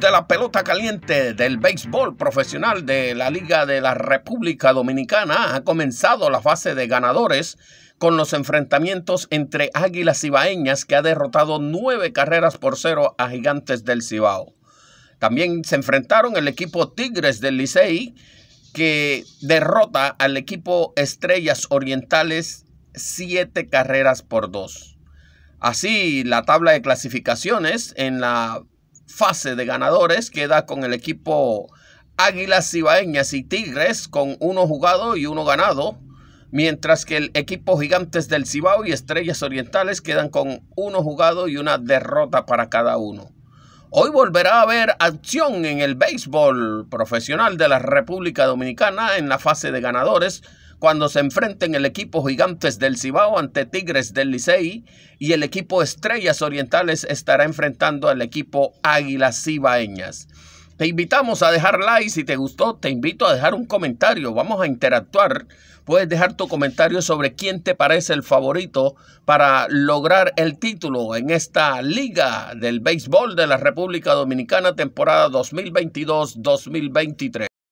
de la pelota caliente del béisbol profesional de la Liga de la República Dominicana, ha comenzado la fase de ganadores con los enfrentamientos entre Águilas Cibaeñas, que ha derrotado nueve carreras por cero a Gigantes del Cibao. También se enfrentaron el equipo Tigres del Licey, que derrota al equipo Estrellas Orientales siete carreras por dos. Así, la tabla de clasificaciones en la fase de ganadores queda con el equipo Águilas Cibaeñas y Tigres con uno jugado y uno ganado, mientras que el equipo Gigantes del Cibao y Estrellas Orientales quedan con uno jugado y una derrota para cada uno. Hoy volverá a haber acción en el béisbol profesional de la República Dominicana en la fase de ganadores cuando se enfrenten el equipo Gigantes del Cibao ante Tigres del Licey y el equipo Estrellas Orientales estará enfrentando al equipo Águilas Cibaeñas. Te invitamos a dejar like si te gustó, te invito a dejar un comentario, vamos a interactuar. Puedes dejar tu comentario sobre quién te parece el favorito para lograr el título en esta Liga del Béisbol de la República Dominicana temporada 2022-2023.